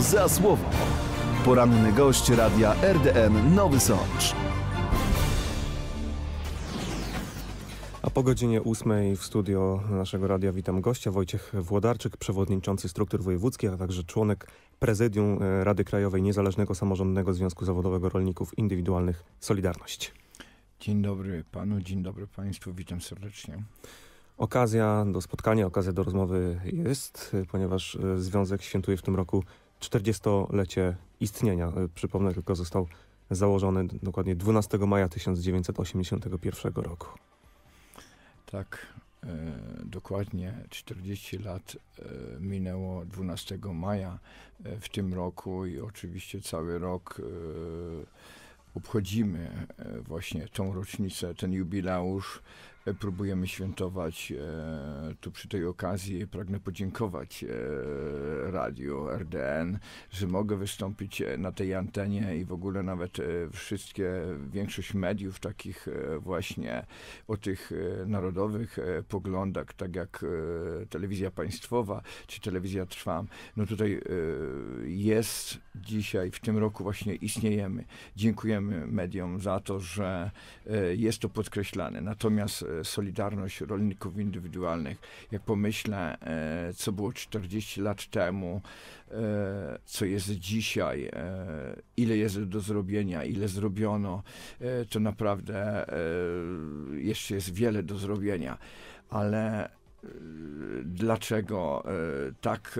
za słowo. Poranny gość radia RDN Nowy Sącz. A po godzinie ósmej w studio naszego radia witam gościa Wojciech Włodarczyk, przewodniczący struktur wojewódzkich, a także członek prezydium e, Rady Krajowej Niezależnego Samorządnego Związku Zawodowego Rolników Indywidualnych Solidarność. Dzień dobry panu, dzień dobry państwu, witam serdecznie. Okazja do spotkania, okazja do rozmowy jest, e, ponieważ e, Związek świętuje w tym roku 40-lecie istnienia. E, przypomnę tylko, został założony dokładnie 12 maja 1981 roku. Tak, e, dokładnie 40 lat e, minęło 12 maja e, w tym roku i oczywiście cały rok e, obchodzimy e, właśnie tą rocznicę, ten jubileusz E, próbujemy świętować e, tu przy tej okazji. Pragnę podziękować e, radiu RDN, że mogę wystąpić na tej antenie i w ogóle nawet wszystkie, większość mediów takich właśnie o tych narodowych poglądach, tak jak telewizja państwowa czy telewizja Trwam. No tutaj jest dzisiaj, w tym roku właśnie istniejemy. Dziękujemy mediom za to, że jest to podkreślane. Natomiast E, solidarność Rolników Indywidualnych. Jak pomyślę, e, co było 40 lat temu, e, co jest dzisiaj, ile jest do zrobienia, ile zrobiono, to naprawdę jeszcze jest wiele do zrobienia ale Y, dlaczego y, tak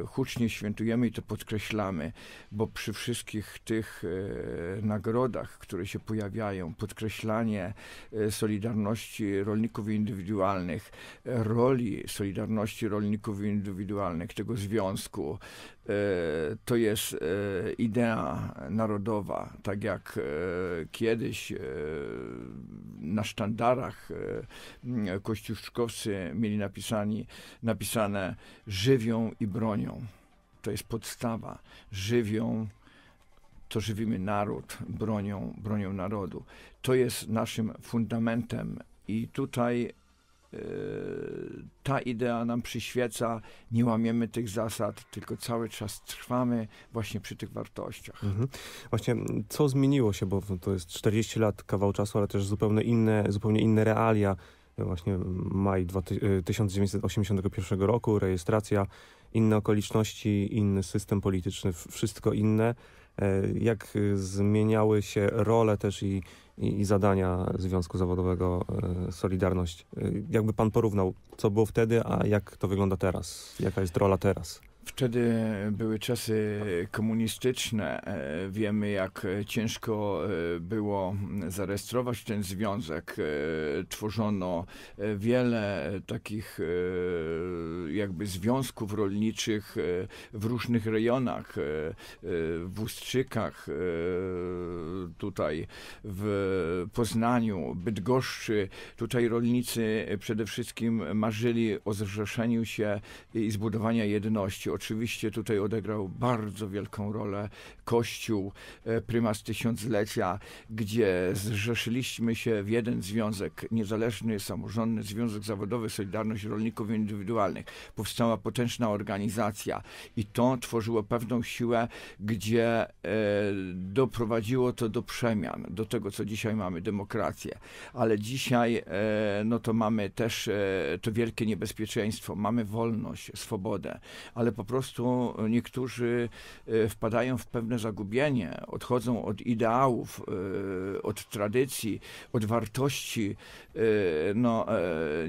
y, hucznie świętujemy i to podkreślamy, bo przy wszystkich tych nagrodach, które się pojawiają, podkreślanie solidarności rolników indywidualnych, roli solidarności rolników indywidualnych, tego związku, E, to jest e, idea narodowa, tak jak e, kiedyś na sztandarach kościuszkowcy mieli napisani, napisane żywią i bronią. To jest podstawa. Żywią to żywimy naród, bronią, bronią narodu. To jest naszym fundamentem i tutaj Yy, ta idea nam przyświeca, nie łamiemy tych zasad, tylko cały czas trwamy właśnie przy tych wartościach. Mhm. Właśnie co zmieniło się, bo to jest 40 lat kawał czasu, ale też zupełnie inne, zupełnie inne realia. Właśnie maj 1981 y, roku, rejestracja, inne okoliczności, inny system polityczny, wszystko inne. E, jak y, zmieniały się role też i, i, i, zadania Związku Zawodowego e, Solidarność. E, jakby pan porównał, co było wtedy, a jak to wygląda teraz? Jaka jest rola teraz? Wtedy były czasy komunistyczne. Wiemy, jak ciężko było zarejestrować ten związek. Tworzono wiele takich jakby związków rolniczych e, w różnych rejonach, e, e, w Ustrzykach, tutaj w Poznaniu, Bydgoszczy. Tutaj rolnicy przede wszystkim marzyli o zrzeszeniu się i zbudowania jedności. Oczywiście tutaj odegrał bardzo wielką rolę Kościół, prymas tysiąclecia, gdzie zrzeszyliśmy się w jeden związek, niezależny, samorządny Związek Zawodowy Solidarność Rolników Indywidualnych powstała potężna organizacja i to tworzyło pewną siłę, gdzie e, doprowadziło to do przemian, do tego, co dzisiaj mamy, demokrację. Ale dzisiaj e, no to mamy też e, to wielkie niebezpieczeństwo. Mamy wolność, swobodę, ale po prostu niektórzy wpadają w pewne zagubienie, odchodzą od ideałów, od tradycji, od wartości. No,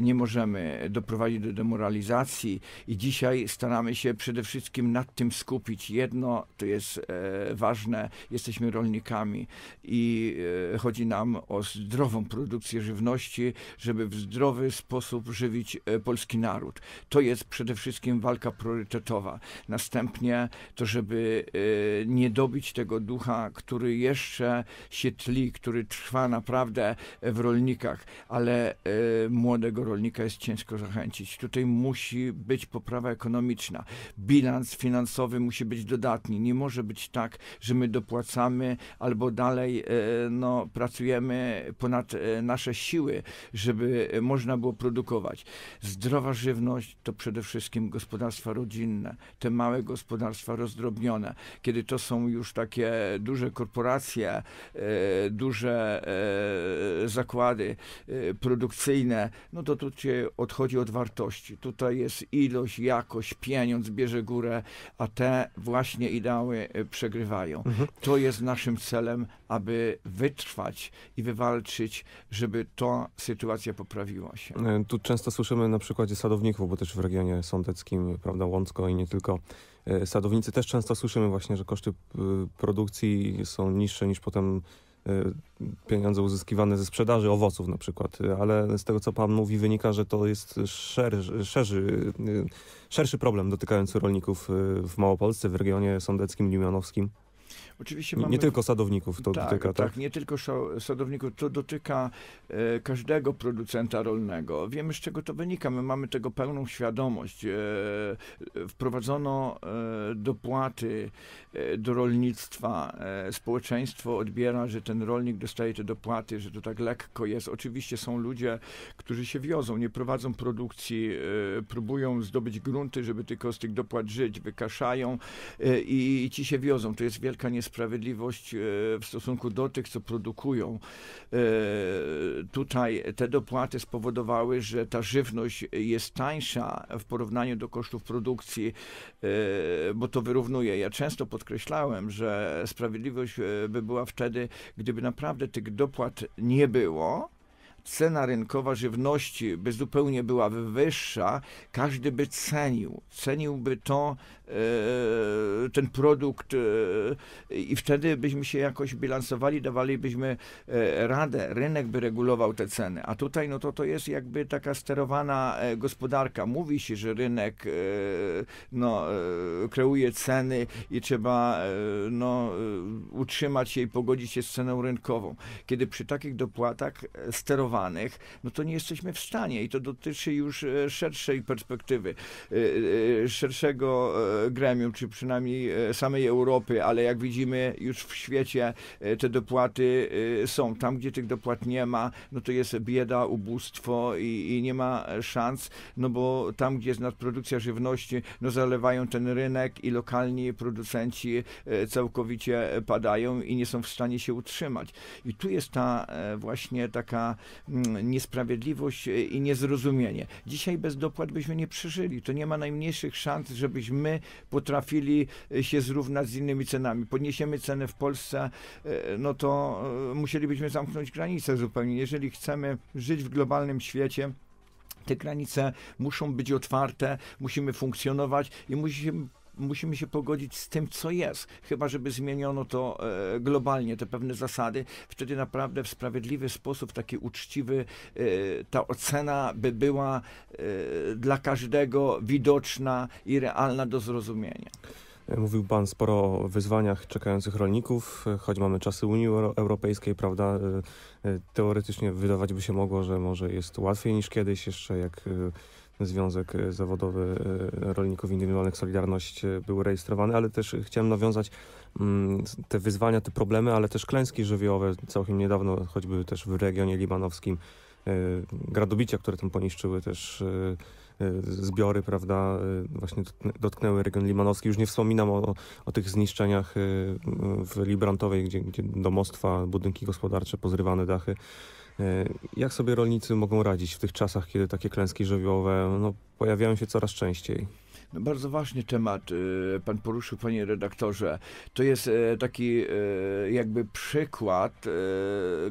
nie możemy doprowadzić do demoralizacji, i, I dzisiaj staramy się przede wszystkim nad tym skupić. Jedno to jest e, ważne, jesteśmy rolnikami i e, chodzi nam o zdrową produkcję żywności, żeby w zdrowy sposób żywić e, polski naród. To jest przede wszystkim walka priorytetowa. Następnie to, żeby e, nie dobić tego ducha, który jeszcze się tli, który trwa naprawdę e, w rolnikach, ale e, młodego rolnika jest ciężko zachęcić. Tutaj musi być poprawa ekonomiczna. Bilans finansowy musi być dodatni. Nie może być tak, że my dopłacamy albo dalej e, no, pracujemy ponad e, nasze siły, żeby e, można było produkować. Zdrowa żywność to przede wszystkim gospodarstwa rodzinne, te małe gospodarstwa rozdrobnione. Kiedy to są już takie duże korporacje, duże zakłady produkcyjne, no to tu się odchodzi od wartości. Tutaj jest ilość, jakość, pieniądz bierze górę, a te właśnie ideały e, przegrywają. Mhm. To jest naszym celem, aby wytrwać i wywalczyć, żeby ta sytuacja poprawiła się. E, tu często słyszymy na przykładzie sadowników, bo też w regionie sądeckim, prawda, Łącko i nie tylko e, sadownicy też często słyszymy właśnie, że koszty y, produkcji są niższe niż potem Y, pieniądze uzyskiwane ze sprzedaży owoców na przykład, y, ale z tego co pan mówi wynika, że to jest szerzy, y, szerszy problem dotykający rolników w Małopolsce, w regionie sądeckim, niemianowskim. Oczywiście mamy... Nie tylko sadowników to tak, dotyka, tak? Tak, nie tylko sadowników, to dotyka e, każdego producenta rolnego. Wiemy, z czego to wynika, my mamy tego pełną świadomość. E, wprowadzono e, dopłaty e, do rolnictwa. E, społeczeństwo odbiera, że ten rolnik dostaje te dopłaty, że to tak lekko jest. Oczywiście są ludzie, którzy się wiozą, nie prowadzą produkcji, e, próbują zdobyć grunty, żeby tylko z tych dopłat żyć, wykaszają i, i ci się wiozą. To jest wielka wielka niesprawiedliwość e, w stosunku do tych, co produkują. E, tutaj te dopłaty spowodowały, że ta żywność jest tańsza w porównaniu do kosztów produkcji, e, bo to wyrównuje. Ja często podkreślałem, że sprawiedliwość by była wtedy, gdyby naprawdę tych dopłat nie było, cena rynkowa żywności by zupełnie była wyższa, każdy by cenił, ceniłby to, e, ten produkt e, i wtedy byśmy się jakoś bilansowali, dawalibyśmy e, radę, rynek by regulował te ceny, a tutaj no to to jest jakby taka sterowana gospodarka. Mówi się, że rynek no, kreuje ceny i trzeba no, utrzymać się i pogodzić się z ceną rynkową. Kiedy przy takich dopłatach sterowana no to nie jesteśmy w stanie i to dotyczy już e, szerszej perspektywy, e, e, szerszego gremium, czy przynajmniej samej Europy, ale jak widzimy już w świecie te dopłaty są. Tam, gdzie tych dopłat nie ma, no to jest bieda, ubóstwo i, i nie ma szans, no bo tam, gdzie jest nadprodukcja żywności, no zalewają ten rynek i lokalni producenci całkowicie padają i nie są w stanie się utrzymać. I tu jest ta właśnie taka Mm, niesprawiedliwość e, i niezrozumienie. Dzisiaj bez dopłat byśmy nie przeżyli. To nie ma najmniejszych szans, żebyśmy potrafili e, się zrównać z innymi cenami. Podniesiemy cenę w Polsce, e, no to musielibyśmy zamknąć granice zupełnie. Jeżeli chcemy żyć w globalnym świecie, te granice muszą być otwarte, musimy funkcjonować i musimy musimy się pogodzić z tym, co jest. Chyba, żeby zmieniono to e, globalnie, te pewne zasady, wtedy naprawdę w sprawiedliwy sposób, taki uczciwy, e, ta ocena by była e, dla każdego widoczna i realna do zrozumienia. Mówił Pan sporo o wyzwaniach czekających rolników, choć mamy czasy Unii Europejskiej, prawda? Teoretycznie wydawać by się mogło, że może jest łatwiej niż kiedyś, jeszcze jak Związek e, Zawodowy e, Rolników Indywidualnych Solidarność e, był rejestrowany, ale też chciałem nawiązać mm, te wyzwania, te problemy, ale też klęski żywiołowe całkiem niedawno, choćby też w regionie libanowskim, gradobicia, które tam poniszczyły też zbiory, prawda, właśnie dotknęły region limanowski. Już nie wspominam o, o tych zniszczeniach w Librantowej, gdzie, gdzie domostwa, budynki gospodarcze, pozrywane dachy. E, jak sobie rolnicy mogą radzić w tych czasach, kiedy takie klęski żywiołowe no, pojawiają się coraz częściej? No bardzo ważny temat y, pan poruszył, panie redaktorze. To jest e, taki e, jakby przykład, e,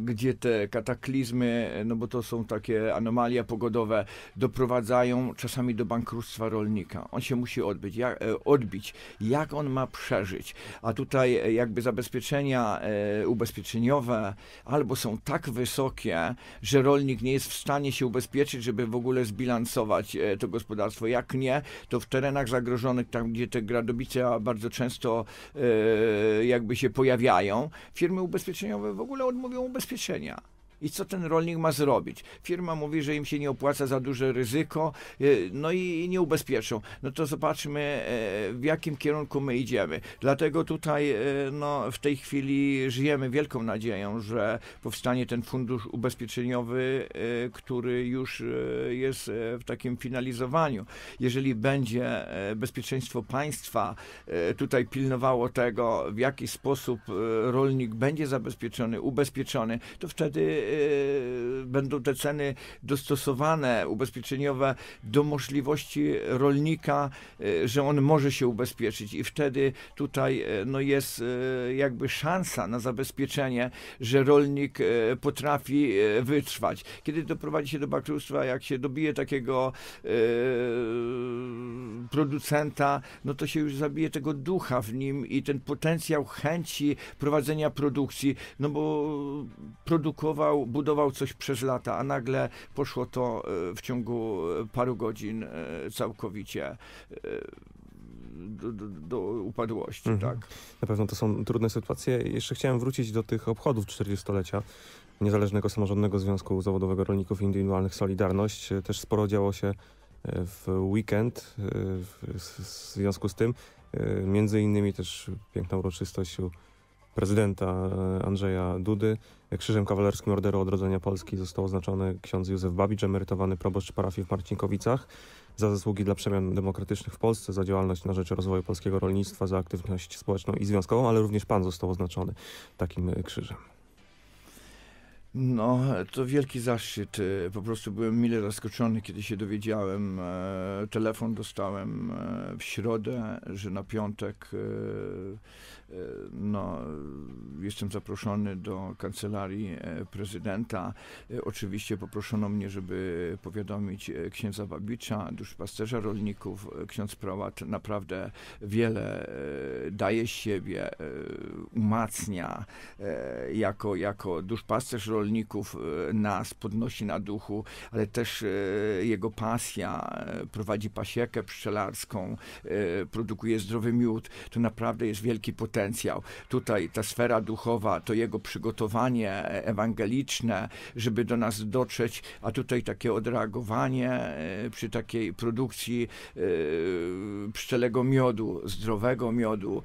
gdzie te kataklizmy, no bo to są takie anomalia pogodowe, doprowadzają czasami do bankructwa rolnika. On się musi odbyć, jak, odbić. Jak on ma przeżyć? A tutaj jakby zabezpieczenia ubezpieczeniowe albo są tak wysokie, że rolnik nie jest w stanie się ubezpieczyć, żeby w ogóle zbilansować to gospodarstwo. Jak nie, to w terenie terenach zagrożonych, tam gdzie te gradobice bardzo często e, jakby się pojawiają, firmy ubezpieczeniowe w ogóle odmówią ubezpieczenia. I co ten rolnik ma zrobić? Firma mówi, że im się nie opłaca za duże ryzyko, e, no i nie ubezpieczą. No to zobaczmy, e, w jakim kierunku my idziemy. Dlatego tutaj e, no, w tej chwili żyjemy wielką nadzieją, że powstanie ten fundusz ubezpieczeniowy, który już jest w takim finalizowaniu. Jeżeli będzie bezpieczeństwo państwa tutaj pilnowało tego, w jaki sposób rolnik będzie zabezpieczony, ubezpieczony, to wtedy Y, będą te ceny dostosowane, ubezpieczeniowe do możliwości rolnika, y, że on może się ubezpieczyć i wtedy tutaj y, no jest jakby szansa na zabezpieczenie, że rolnik potrafi wytrwać. Kiedy doprowadzi się do bankructwa, jak się dobije takiego producenta, no to się już zabije tego ducha w nim i ten potencjał chęci prowadzenia produkcji, no bo produkował budował, coś przez lata, a nagle poszło to e, w ciągu e, paru godzin e, całkowicie do, do, do, upadłości. Mhm. Tak. Na pewno to są trudne sytuacje. Jeszcze chciałem wrócić do tych obchodów 40-lecia Niezależnego Samorządnego Związku Zawodowego Rolników Indywidualnych Solidarność. Też sporo działo się w weekend w związku z tym. Między innymi też piękna uroczystość u prezydenta e, Andrzeja Dudy. Krzyżem Kawalerskim Orderu Odrodzenia Polski został oznaczony ksiądz Józef Babicz, emerytowany proboszcz parafii w Marcinkowicach za zasługi dla przemian demokratycznych w Polsce, za działalność na rzecz rozwoju polskiego rolnictwa, za aktywność społeczną i związkową, ale również pan został oznaczony takim krzyżem. No, to wielki zaszczyt. E, po prostu byłem mile zaskoczony, kiedy się dowiedziałem. E, telefon dostałem w środę, że na piątek no, jestem zaproszony do kancelarii e, prezydenta. E, oczywiście poproszono mnie, żeby powiadomić e, księdza Babicza, duszpasterza rolników. Ksiądz prałat naprawdę wiele daje siebie, umacnia jako, jako duszpasterz rolników nas, podnosi na duchu, ale też jego pasja, prowadzi pasiekę pszczelarską, produkuje zdrowy miód. To naprawdę jest wielki potencjał potencjał. Tutaj ta sfera duchowa, to jego przygotowanie ewangeliczne, żeby do nas dotrzeć, a tutaj takie odreagowanie e, przy takiej produkcji e, pszczelego miodu, zdrowego miodu,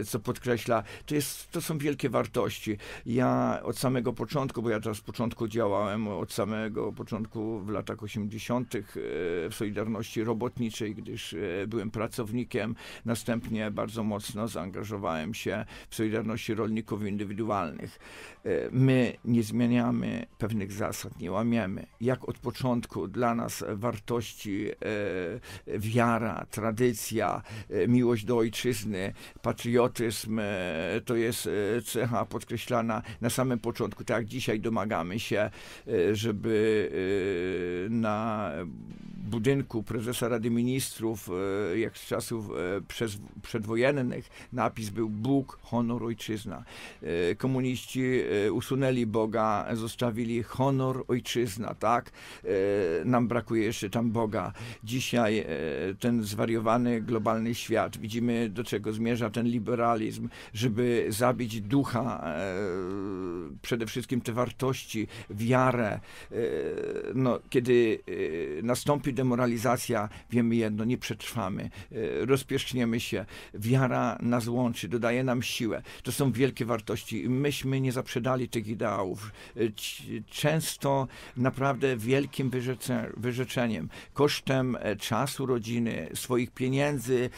e, co podkreśla, to, jest, to są wielkie wartości. Ja od samego początku, bo ja teraz z początku działałem, od samego początku w latach 80. w Solidarności Robotniczej, gdyż byłem pracownikiem, następnie bardzo mocno zaangażowałem angażowałem się w Solidarności Rolników Indywidualnych. E, my nie zmieniamy pewnych zasad, nie łamiemy. Jak od początku dla nas wartości, e, wiara, tradycja, e, miłość do ojczyzny, patriotyzm to jest cecha podkreślana na samym początku. Tak jak dzisiaj domagamy się, żeby na budynku prezesa Rady Ministrów, e, jak z czasów e, przedwojennych, napis był Bóg, honor, ojczyzna. E, komuniści usunęli Boga, zostawili honor, ojczyzna, tak? Nam brakuje jeszcze tam Boga. Dzisiaj ten zwariowany globalny świat, widzimy do czego zmierza ten liberalizm, żeby zabić ducha, przede wszystkim te wartości, wiarę. No, kiedy nastąpi demoralizacja, wiemy jedno, nie przetrwamy, e, rozpieszczniemy się, wiara nas łączy, dodaje nam siłę. To są wielkie wartości. Myśmy nie zaprzedali tych ideałów. E, często naprawdę wielkim wyrzeczeniem, kosztem e, czasu rodziny, swoich pieniędzy,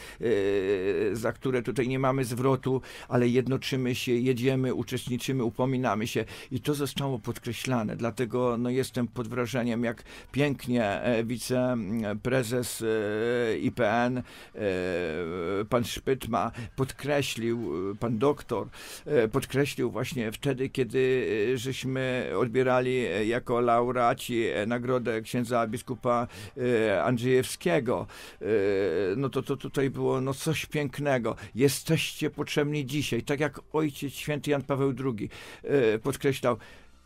za które tutaj nie mamy zwrotu, ale jednoczymy się, jedziemy, uczestniczymy, upominamy się i to zostało podkreślane. Dlatego no, jestem pod wrażeniem, jak pięknie wice prezes e, IPN, e, pan Szpytma, podkreślił, e, pan doktor, podkreślił właśnie wtedy, kiedy żeśmy odbierali jako laureaci nagrodę księdza biskupa Andrzejewskiego. No to, to tutaj było no coś pięknego. Jesteście potrzebni dzisiaj, tak jak ojciec święty Jan Paweł II podkreślał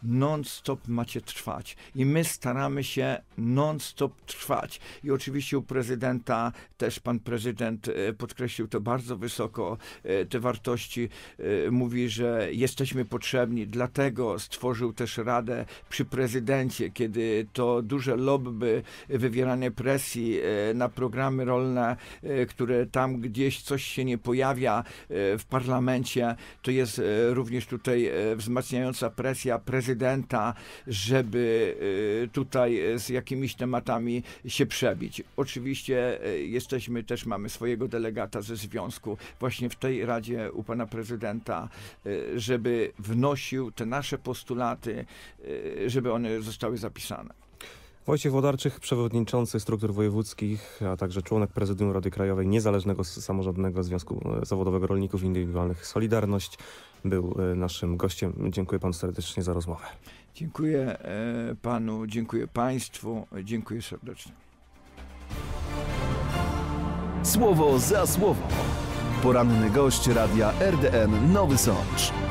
non-stop macie trwać. I my staramy się non-stop trwać. I oczywiście u prezydenta, też pan prezydent e, podkreślił to bardzo wysoko, e, te wartości. E, mówi, że jesteśmy potrzebni, dlatego stworzył też radę przy prezydencie, kiedy to duże lobby, wywieranie presji na programy rolne, które tam gdzieś coś się nie pojawia w parlamencie, to jest również tutaj wzmacniająca presja prezydenta prezydenta, żeby y, tutaj y, z jakimiś tematami się przebić. Oczywiście y, jesteśmy też, mamy swojego delegata ze związku właśnie w tej Radzie u pana prezydenta, żeby wnosił te nasze postulaty, żeby one zostały zapisane. Wojciech Wodarczych, przewodniczący struktur wojewódzkich, a także członek Prezydium Rady Krajowej Niezależnego Samorządnego Związku e, Zawodowego Rolników Indywidualnych Solidarność był e, naszym gościem. Dziękuję panu serdecznie za rozmowę. Dziękuję e, panu, dziękuję państwu, dziękuję serdecznie. Słowo za słowo. Poranny gość radia RDN Nowy Sącz.